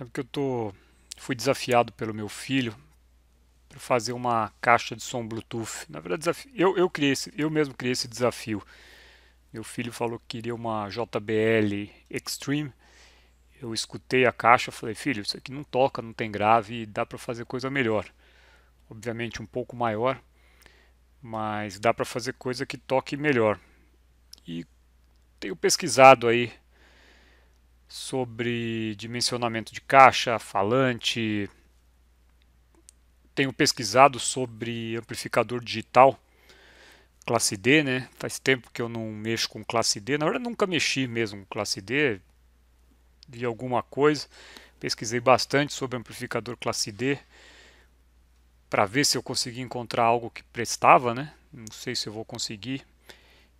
Sabe que eu tô fui desafiado pelo meu filho para fazer uma caixa de som Bluetooth. Na verdade, eu eu criei esse, eu mesmo criei esse desafio. Meu filho falou que queria uma JBL Extreme. Eu escutei a caixa, falei: "Filho, isso aqui não toca, não tem grave, e dá para fazer coisa melhor". Obviamente um pouco maior, mas dá para fazer coisa que toque melhor. E tenho pesquisado aí sobre dimensionamento de caixa, falante. Tenho pesquisado sobre amplificador digital, classe D, né? Faz tempo que eu não mexo com classe D. Na verdade, nunca mexi mesmo com classe D. Vi alguma coisa, pesquisei bastante sobre amplificador classe D para ver se eu consegui encontrar algo que prestava, né? Não sei se eu vou conseguir,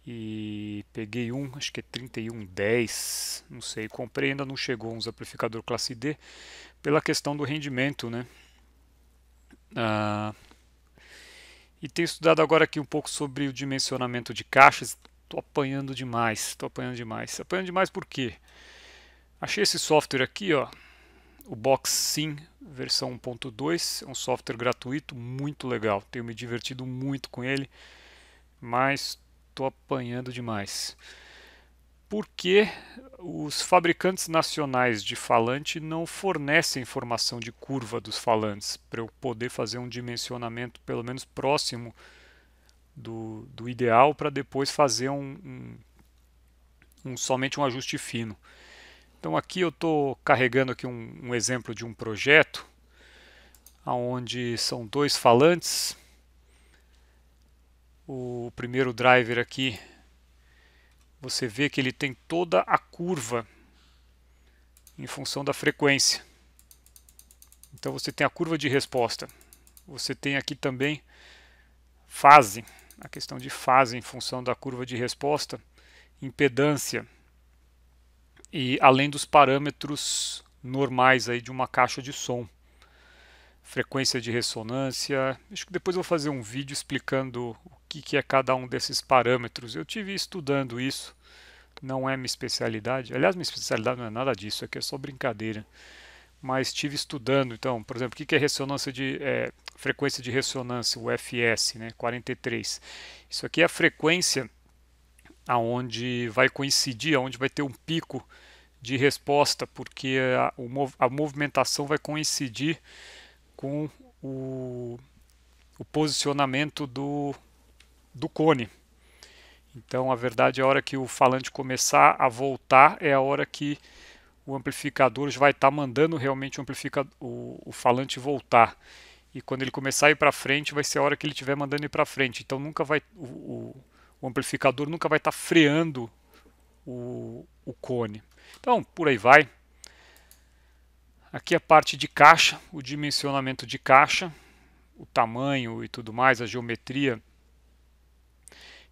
e peguei um, acho que é 3110, não sei, comprei, ainda não chegou uns amplificador classe D, pela questão do rendimento, né? Ah, e tenho estudado agora aqui um pouco sobre o dimensionamento de caixas, estou apanhando demais, estou apanhando demais. Apanhando demais por quê? Achei esse software aqui, ó, o Box Sim versão 1.2, é um software gratuito, muito legal, tenho me divertido muito com ele, mas estou apanhando demais. porque os fabricantes nacionais de falante não fornecem informação de curva dos falantes para eu poder fazer um dimensionamento pelo menos próximo do, do ideal para depois fazer um, um, um, somente um ajuste fino. Então aqui eu estou carregando aqui um, um exemplo de um projeto onde são dois falantes o primeiro driver aqui, você vê que ele tem toda a curva em função da frequência. Então você tem a curva de resposta. Você tem aqui também fase, a questão de fase em função da curva de resposta, impedância e além dos parâmetros normais aí de uma caixa de som. Frequência de ressonância. Acho que depois eu vou fazer um vídeo explicando o que, que é cada um desses parâmetros. Eu tive estudando isso, não é minha especialidade. Aliás, minha especialidade não é nada disso, aqui é só brincadeira. Mas tive estudando, então, por exemplo, o que, que é ressonância de é, frequência de ressonância, o FS, né, 43. Isso aqui é a frequência aonde vai coincidir, aonde vai ter um pico de resposta, porque a, a movimentação vai coincidir com o, o posicionamento do, do cone. Então, a verdade, é a hora que o falante começar a voltar é a hora que o amplificador já vai estar tá mandando realmente o, amplificador, o, o falante voltar. E quando ele começar a ir para frente, vai ser a hora que ele estiver mandando ir para frente. Então, nunca vai o, o, o amplificador nunca vai estar tá freando o, o cone. Então, por aí vai. Aqui a parte de caixa, o dimensionamento de caixa, o tamanho e tudo mais, a geometria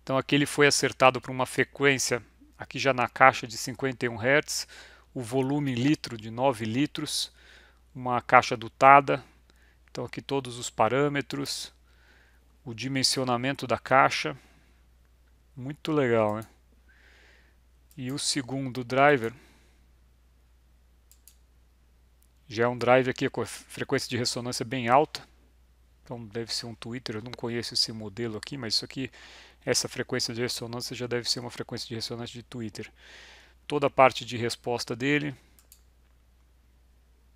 então aqui ele foi acertado para uma frequência aqui já na caixa de 51 Hz, o volume litro de 9 litros, uma caixa dutada, então aqui todos os parâmetros, o dimensionamento da caixa, muito legal, né? E o segundo driver já é um driver aqui com frequência de ressonância bem alta, então deve ser um Twitter, eu não conheço esse modelo aqui, mas isso aqui essa frequência de ressonância já deve ser uma frequência de ressonância de Twitter. Toda a parte de resposta dele.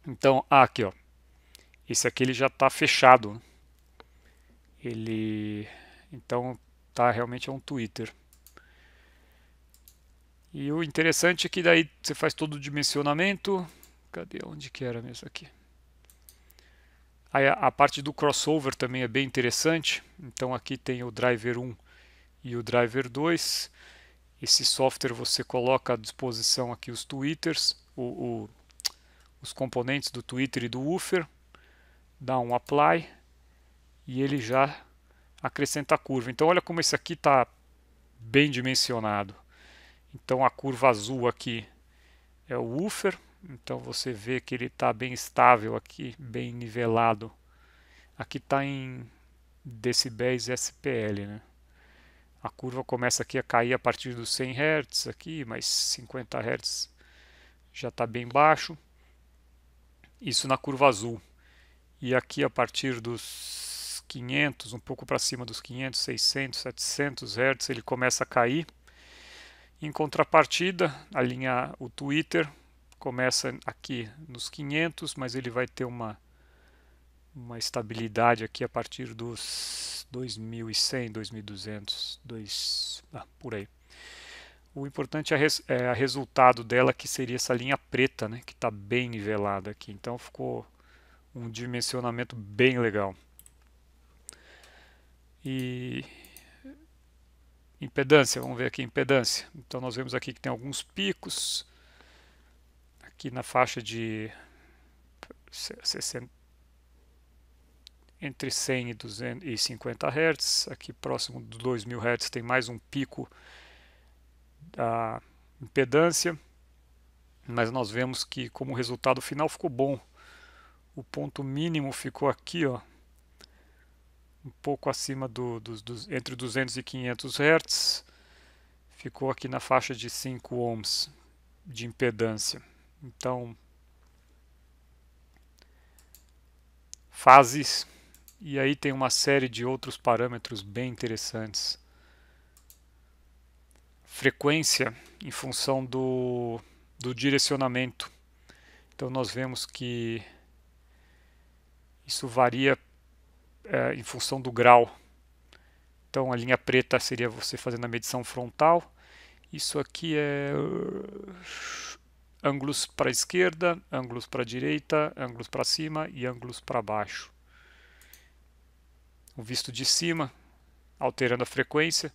Então, ah, aqui, ó. Esse aqui ele já está fechado. Ele, então, tá realmente é um Twitter. E o interessante é que daí você faz todo o dimensionamento. Cadê onde que era mesmo aqui? Aí a, a parte do crossover também é bem interessante. Então aqui tem o driver 1 e o driver 2. Esse software você coloca à disposição aqui os tweeters o, o, os componentes do Twitter e do woofer, dá um apply e ele já acrescenta a curva. Então olha como esse aqui está bem dimensionado. Então a curva azul aqui é o woofer, então você vê que ele está bem estável aqui, bem nivelado. Aqui está em decibéis SPL, né? a curva começa aqui a cair a partir dos 100 Hz aqui, mas 50 Hz já está bem baixo. Isso na curva azul. E aqui a partir dos 500, um pouco para cima dos 500, 600, 700 Hz, ele começa a cair. Em contrapartida, a linha, o Twitter começa aqui nos 500, mas ele vai ter uma uma estabilidade aqui a partir dos 2100, 2200, 2, ah, por aí. O importante é, res, é resultado dela, que seria essa linha preta, né, que está bem nivelada aqui. Então ficou um dimensionamento bem legal. E impedância, vamos ver aqui impedância. Então nós vemos aqui que tem alguns picos aqui na faixa de 60 entre 100 e 250 Hz. Aqui próximo dos 2000 Hz tem mais um pico da impedância, mas nós vemos que como resultado final ficou bom. O ponto mínimo ficou aqui, ó, um pouco acima do, do, do, entre 200 e 500 Hz, ficou aqui na faixa de 5 ohms de impedância. Então, fases e aí tem uma série de outros parâmetros bem interessantes. Frequência em função do, do direcionamento. Então nós vemos que isso varia é, em função do grau. Então a linha preta seria você fazendo a medição frontal. Isso aqui é ângulos para a esquerda, ângulos para a direita, ângulos para cima e ângulos para baixo o visto de cima, alterando a frequência.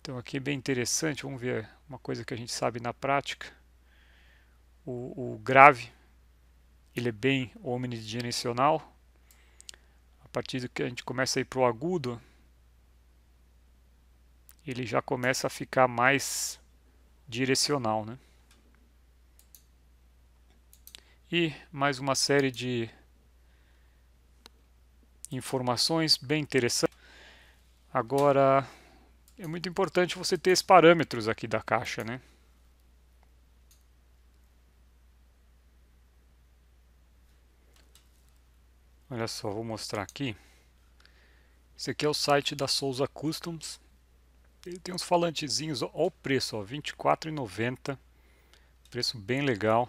Então aqui é bem interessante, vamos ver uma coisa que a gente sabe na prática. O, o grave, ele é bem omnidirecional. A partir do que a gente começa a ir para o agudo, ele já começa a ficar mais direcional. Né? E mais uma série de informações bem interessantes. Agora, é muito importante você ter esses parâmetros aqui da caixa, né? Olha só, vou mostrar aqui. Esse aqui é o site da Souza Customs. Ele tem uns falantezinhos, olha o preço, R$24,90. Preço bem legal.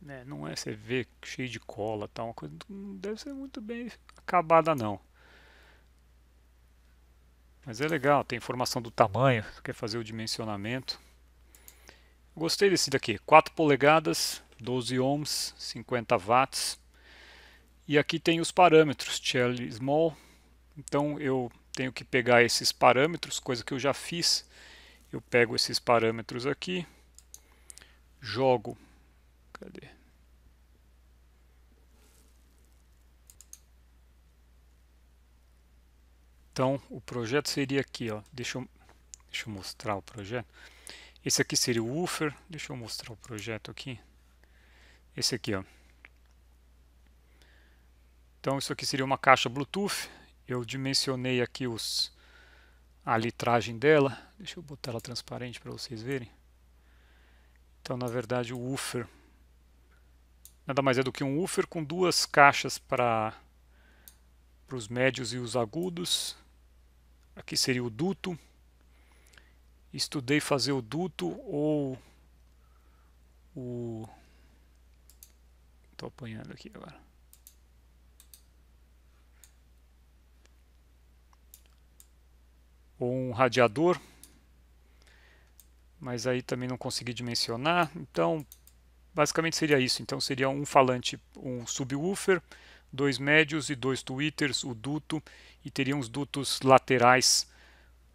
né, não é você vê cheio de cola, tal, uma coisa não deve ser muito bem acabada não. Mas é legal, tem informação do tamanho, quer fazer o dimensionamento. Gostei desse daqui, 4 polegadas, 12 ohms, 50 watts. E aqui tem os parâmetros, Charlie Small. Então eu tenho que pegar esses parâmetros, coisa que eu já fiz. Eu pego esses parâmetros aqui, jogo Cadê? Então, o projeto seria aqui, ó. Deixa eu, deixa eu mostrar o projeto. Esse aqui seria o woofer. Deixa eu mostrar o projeto aqui. Esse aqui, ó. Então, isso aqui seria uma caixa Bluetooth. Eu dimensionei aqui os, a litragem dela. Deixa eu botar ela transparente para vocês verem. Então, na verdade, o woofer nada mais é do que um woofer com duas caixas para os médios e os agudos. Aqui seria o duto. Estudei fazer o duto ou o... Estou apanhando aqui agora. Ou um radiador. Mas aí também não consegui dimensionar. Então, Basicamente seria isso. Então seria um falante, um subwoofer, dois médios e dois tweeters, o duto, e teriam os dutos laterais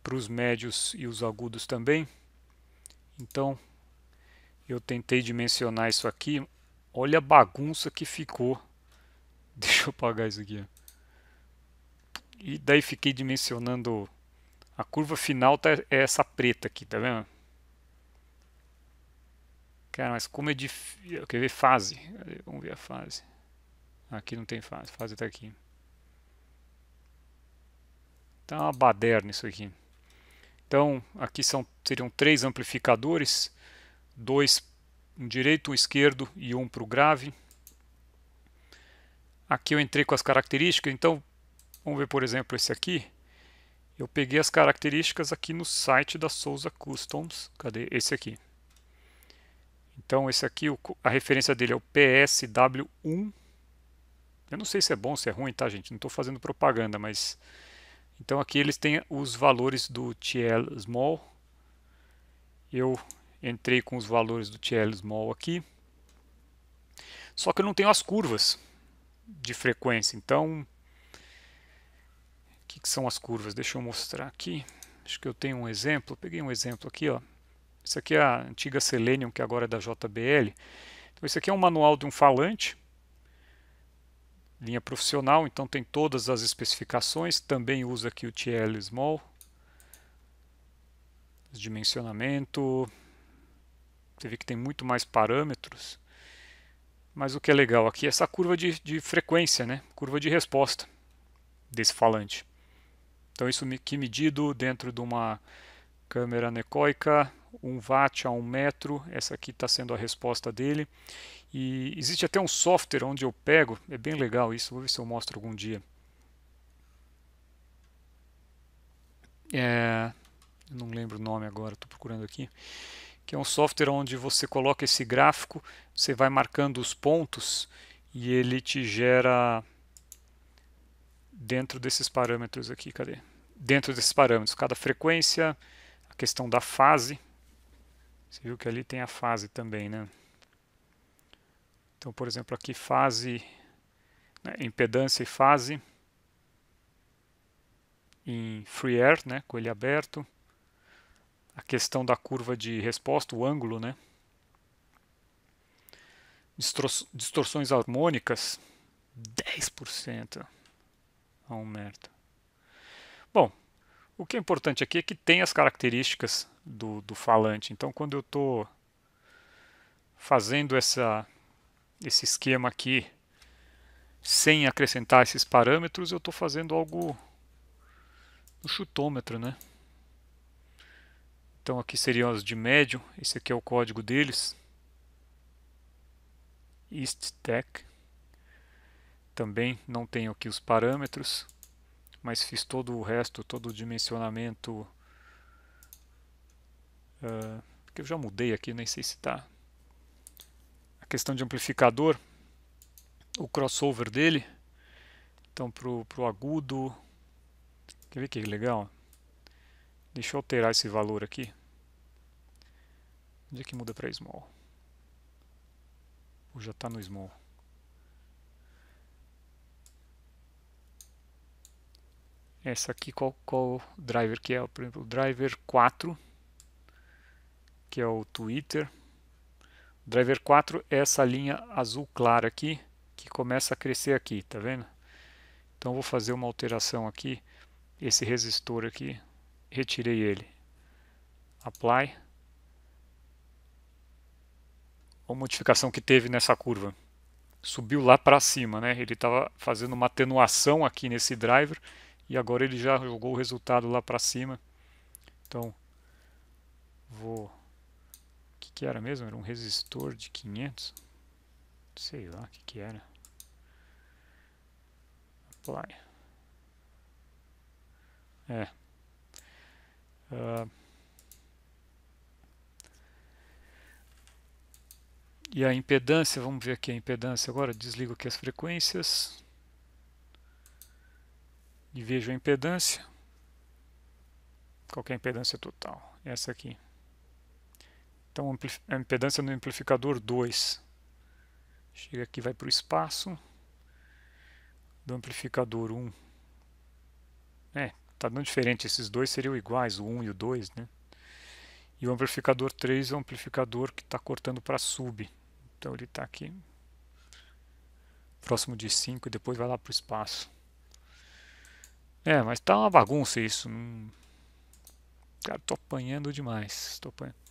para os médios e os agudos também. Então eu tentei dimensionar isso aqui. Olha a bagunça que ficou. Deixa eu apagar isso aqui. E daí fiquei dimensionando. A curva final tá, é essa preta aqui, tá vendo? Cara, mas como é difícil. Eu quero ver fase. Vamos ver a fase. Aqui não tem fase. A fase tá aqui. Tá uma baderna isso aqui. Então, aqui são, seriam três amplificadores. Dois, um direito, um esquerdo e um para o grave. Aqui eu entrei com as características. Então, vamos ver, por exemplo, esse aqui. Eu peguei as características aqui no site da Souza Customs. Cadê? Esse aqui. Então, esse aqui, a referência dele é o PSW1. Eu não sei se é bom, se é ruim, tá, gente? Não estou fazendo propaganda, mas... Então, aqui eles têm os valores do TL Small. Eu entrei com os valores do TL Small aqui. Só que eu não tenho as curvas de frequência. Então, o que, que são as curvas? Deixa eu mostrar aqui. Acho que eu tenho um exemplo. peguei um exemplo aqui, ó. Isso aqui é a antiga Selenium, que agora é da JBL. Então, isso aqui é um manual de um falante, linha profissional, então tem todas as especificações, também usa aqui o TL Small, dimensionamento, você vê que tem muito mais parâmetros, mas o que é legal aqui é essa curva de, de frequência, né? curva de resposta desse falante. Então isso que medido dentro de uma câmera necoica, 1 watt a 1 metro, essa aqui está sendo a resposta dele. E existe até um software onde eu pego, é bem legal isso, vou ver se eu mostro algum dia. É, não lembro o nome agora, estou procurando aqui que é um software onde você coloca esse gráfico, você vai marcando os pontos e ele te gera dentro desses parâmetros aqui, cadê? Dentro desses parâmetros, cada frequência, a questão da fase, você viu que ali tem a fase também, né? Então, por exemplo, aqui fase, né, impedância e fase em free air, né, com ele aberto. A questão da curva de resposta, o ângulo, né? distorções harmônicas, 10%. Ah, um merto. Bom, o que é importante aqui é que tem as características do, do falante. Então, quando eu estou fazendo essa, esse esquema aqui sem acrescentar esses parâmetros, eu estou fazendo algo no chutômetro, né? Então aqui seriam as de médio, esse aqui é o código deles. EastTech. Também não tenho aqui os parâmetros, mas fiz todo o resto, todo o dimensionamento ah, que eu já mudei aqui, nem sei se está. A questão de amplificador, o crossover dele. Então, para o agudo. Quer ver que legal? Deixa eu alterar esse valor aqui. Onde é que muda para small? Ou já está no small? Essa aqui, qual, qual driver que é? Por exemplo, driver 4 que é o Twitter. driver 4 é essa linha azul clara aqui, que começa a crescer aqui, tá vendo? Então vou fazer uma alteração aqui, esse resistor aqui, retirei ele. Apply. A modificação que teve nessa curva. Subiu lá para cima, né? Ele estava fazendo uma atenuação aqui nesse driver e agora ele já jogou o resultado lá para cima. Então, vou que era mesmo? Era um resistor de 500? Sei lá o que, que era. Apply. É. Uh. E a impedância, vamos ver aqui a impedância agora. Desligo aqui as frequências. E vejo a impedância. Qualquer é impedância total. Essa aqui. Então, a impedância no amplificador 2. Chega aqui, vai para o espaço. Do amplificador 1. É, tá dando diferente. Esses dois seriam iguais, o 1 e o 2, né? E o amplificador 3 é o amplificador que está cortando para sub. Então ele está aqui próximo de 5 e depois vai lá para o espaço. É, mas tá uma bagunça isso. Hum, cara, tô apanhando demais. Tô apanhando.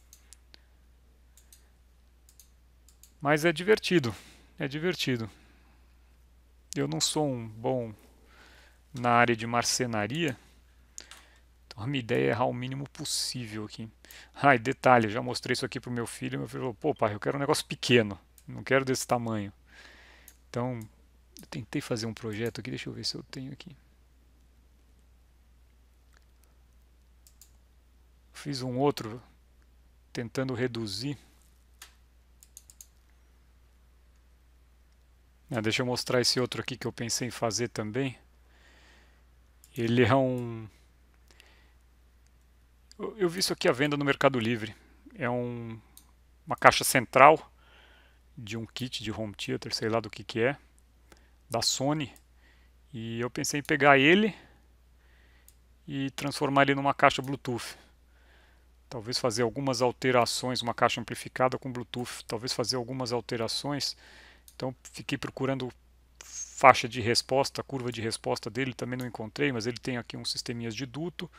Mas é divertido. É divertido. Eu não sou um bom na área de marcenaria. Então a minha ideia é errar o mínimo possível aqui. Ai, detalhe, já mostrei isso aqui pro meu filho. Meu filho falou, pô pai, eu quero um negócio pequeno. Não quero desse tamanho. Então, eu tentei fazer um projeto aqui. Deixa eu ver se eu tenho aqui. Fiz um outro tentando reduzir. Ah, deixa eu mostrar esse outro aqui que eu pensei em fazer também. Ele é um... Eu vi isso aqui à venda no Mercado Livre. É um... uma caixa central de um kit de home theater, sei lá do que que é, da Sony. E eu pensei em pegar ele e transformar ele numa caixa Bluetooth. Talvez fazer algumas alterações, uma caixa amplificada com Bluetooth. Talvez fazer algumas alterações então fiquei procurando faixa de resposta, curva de resposta dele, também não encontrei, mas ele tem aqui uns sisteminhas de duto,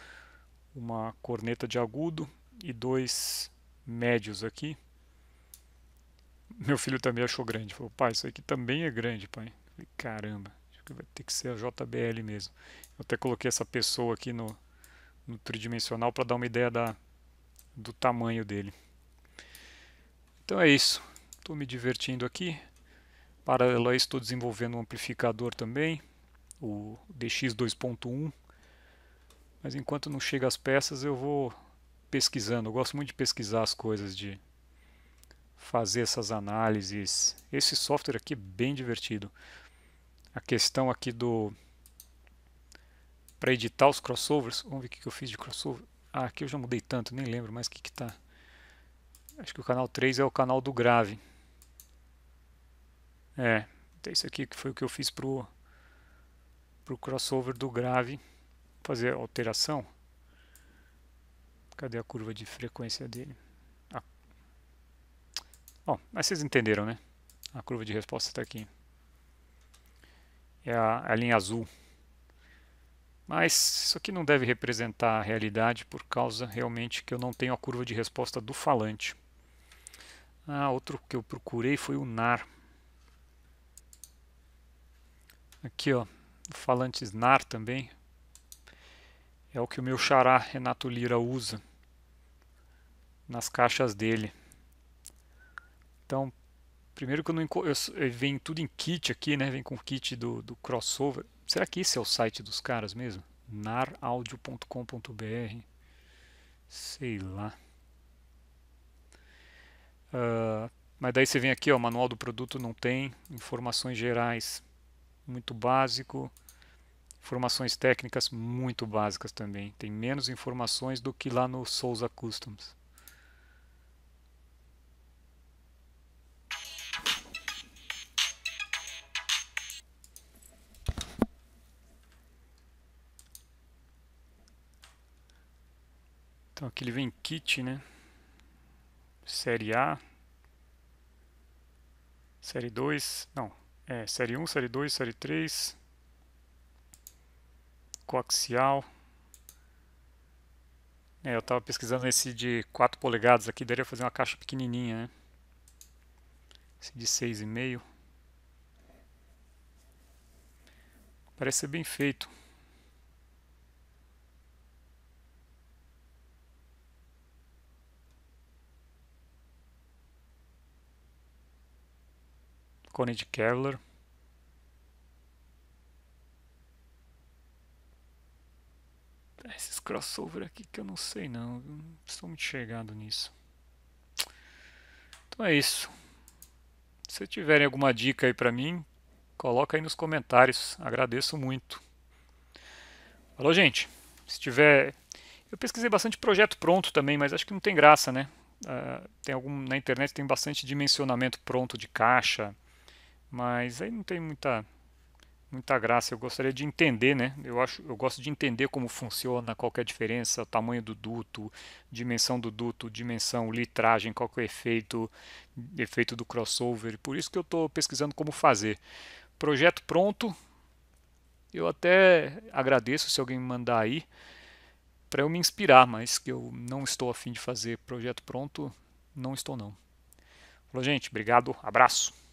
uma corneta de agudo e dois médios aqui. Meu filho também achou grande, falou, pai, isso aqui também é grande, pai. Falei, caramba, acho que vai ter que ser a JBL mesmo. Eu até coloquei essa pessoa aqui no, no tridimensional para dar uma ideia da, do tamanho dele. Então é isso, estou me divertindo aqui. Paralelo a isso, estou desenvolvendo um amplificador também, o DX 2.1. Mas enquanto não chega as peças, eu vou pesquisando. Eu gosto muito de pesquisar as coisas, de fazer essas análises. Esse software aqui é bem divertido. A questão aqui do... Para editar os crossovers, vamos ver o que eu fiz de crossover. Ah, aqui eu já mudei tanto, nem lembro mais o que está. Acho que o canal 3 é o canal do grave. É, é, isso aqui que foi o que eu fiz pro, pro crossover do grave. Fazer alteração. Cadê a curva de frequência dele? Ah. Bom, mas vocês entenderam, né? A curva de resposta está aqui. É a, é a linha azul. Mas isso aqui não deve representar a realidade por causa realmente que eu não tenho a curva de resposta do falante. Ah, outro que eu procurei foi o NAR. Aqui, ó, o falante SNAR também. É o que o meu xará Renato Lira usa nas caixas dele. Então, primeiro que eu não eu, eu, eh, vem tudo em kit aqui, né? Vem com o kit do, do crossover. Será que esse é o site dos caras mesmo? naraudio.com.br Sei lá. Uh, mas daí você vem aqui, ó, manual do produto não tem, informações gerais muito básico. Informações técnicas muito básicas também. Tem menos informações do que lá no Souza Customs. Então aqui ele vem kit, né? Série A. Série 2. Não, é, série 1, série 2, série 3, coaxial. É, eu estava pesquisando esse de 4 polegadas aqui, daria fazer uma caixa pequenininha, né? Esse de 6,5. Parece ser bem feito. cone de Kevlar. É, esses crossover aqui que eu não sei não, não estou muito chegado nisso. Então é isso. Se tiverem alguma dica aí para mim, coloca aí nos comentários. Agradeço muito. Falou, gente. Se tiver... Eu pesquisei bastante projeto pronto também, mas acho que não tem graça, né? Uh, tem algum na internet tem bastante dimensionamento pronto de caixa mas aí não tem muita muita graça. Eu gostaria de entender, né? Eu acho, eu gosto de entender como funciona, qual é a diferença, o tamanho do duto, dimensão do duto, dimensão, litragem, qual é o efeito, efeito do crossover. Por isso que eu estou pesquisando como fazer. Projeto pronto. Eu até agradeço se alguém me mandar aí para eu me inspirar, mas que eu não estou afim de fazer projeto pronto, não estou não. Falou, gente, obrigado, abraço.